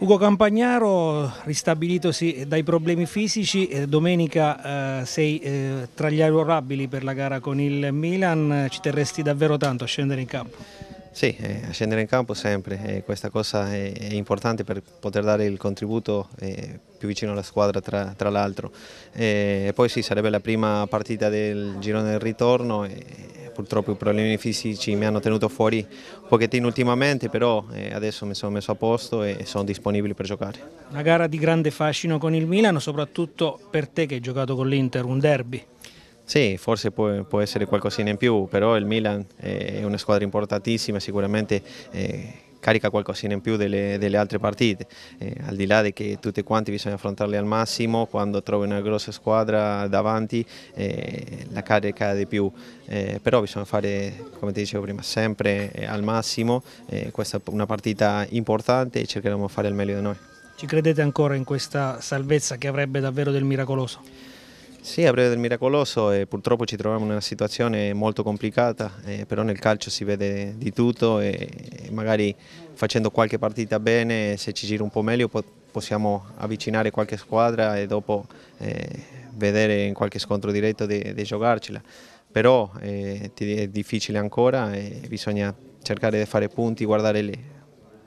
Ugo Campagnaro, ristabilitosi dai problemi fisici, eh, domenica eh, sei eh, tra gli arruolabili per la gara con il Milan, ci terresti davvero tanto a scendere in campo? Sì, eh, a scendere in campo sempre, eh, questa cosa è, è, importante per poter dare il contributo più vicino alla squadra tra, tra l'altro. E poi sì, sarebbe la prima partita del girone del ritorno, e, purtroppo i problemi fisici mi hanno tenuto fuori un pochettino ultimamente, però eh, adesso mi sono messo a posto e sono disponibile per giocare. Una gara di grande fascino con il Milan, soprattutto per te che hai giocato con l'Inter, un derby. Sì, forse può, può, essere qualcosina in più, però il Milan è una squadra importantissima, sicuramente... Eh, carica qualcosina in più delle, delle altre partite, eh, al di là di che tutte quanti bisogna affrontarle al massimo, quando trovi una grossa squadra davanti eh, la carica di più, eh, però bisogna fare, come ti dicevo prima, sempre eh, al massimo, eh, questa è una partita importante e cercheremo di fare il meglio di noi. Ci credete ancora in questa salvezza che avrebbe davvero del miracoloso? Sì, a breve del miracoloso e eh, purtroppo ci troviamo in una situazione molto complicata, eh, però nel calcio si vede di tutto e, e magari facendo qualche partita bene, se ci gira un po' meglio po possiamo avvicinare qualche squadra e dopo eh, vedere in qualche scontro diretto di, di giocarcela, però eh, è difficile ancora e bisogna cercare di fare punti, guardare le,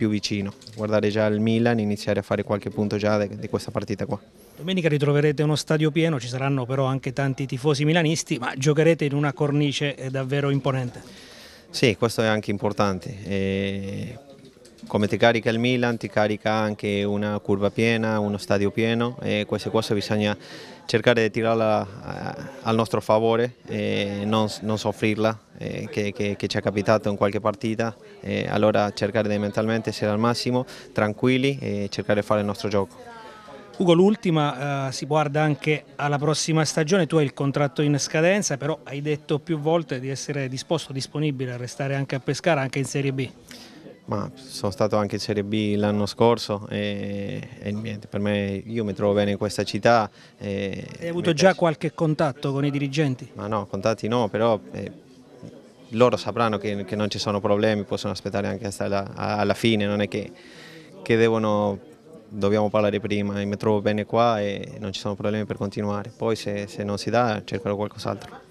più vicino, guardare già il Milan, iniziare a fare qualche punto già di questa partita qua. Domenica ritroverete uno stadio pieno, ci saranno però anche tanti tifosi milanisti, ma giocherete in una cornice eh, davvero imponente. Sì, questo è anche importante. E come ti carica il Milan ti carica anche una curva piena, uno stadio pieno e queste cose bisogna cercare di tirarla eh, al nostro favore e non, non soffrirla eh, che, che, che, ci è capitato in qualche partita e allora cercare di mentalmente essere al massimo, tranquilli e cercare di fare il nostro gioco. Ugo, l'ultima eh, si guarda anche alla prossima stagione, tu hai il contratto in scadenza, però hai detto più volte di essere disposto, disponibile a restare anche a Pescara, anche in Serie B. Ma sono stato anche in Serie B l'anno scorso e, e niente, per me io mi trovo bene in questa città. E Hai avuto già qualche contatto con i dirigenti? Ma no, contatti no, però eh, loro sapranno che, che, non ci sono problemi, possono aspettare anche alla, alla fine, non è che, che devono, dobbiamo parlare prima, eh, mi trovo bene qua e non ci sono problemi per continuare. Poi se, se non si dà cercherò qualcos'altro.